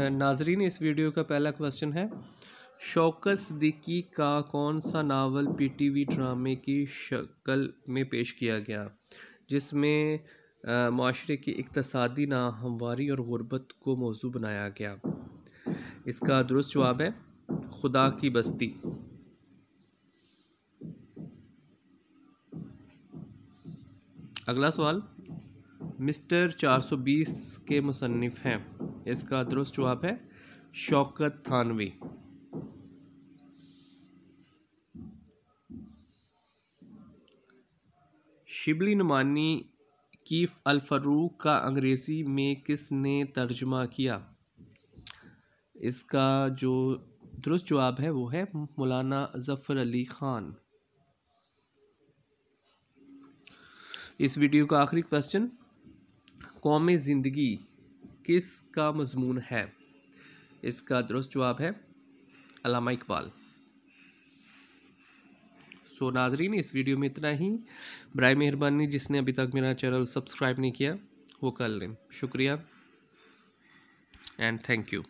नाजरीन इस वीडियो का पहला क्वेश्चन है शौकत सदीकी का कौन सा नावल पीटीवी ड्रामे की शक्ल में पेश किया गया जिसमें माशरे की इकतसादी नाहमवारी और गुरबत को मौजू बनाया गया इसका दुरुस्त जवाब है खुदा की बस्ती अगला सवाल मिस्टर 420 के मुसनफ़ हैं इसका दुरुस्त जवाब है शौकत थानवी शिबली नुमानी की अलफरूक का अंग्रेज़ी में किसने तर्जमा किया इसका जो दुरुस्त जवाब है वो है मौलाना ज़फ़र अली ख़ान इस वीडियो का आखिरी क्वेश्चन कौम ज़िंदगी किस का मजमून है इसका दुरुस्त जवाब है अलामा इकबाल सो नाजरीन इस वीडियो में इतना ही बर मेहरबानी जिसने अभी तक मेरा चैनल सब्सक्राइब नहीं किया वो कर लें शुक्रिया एंड थैंक यू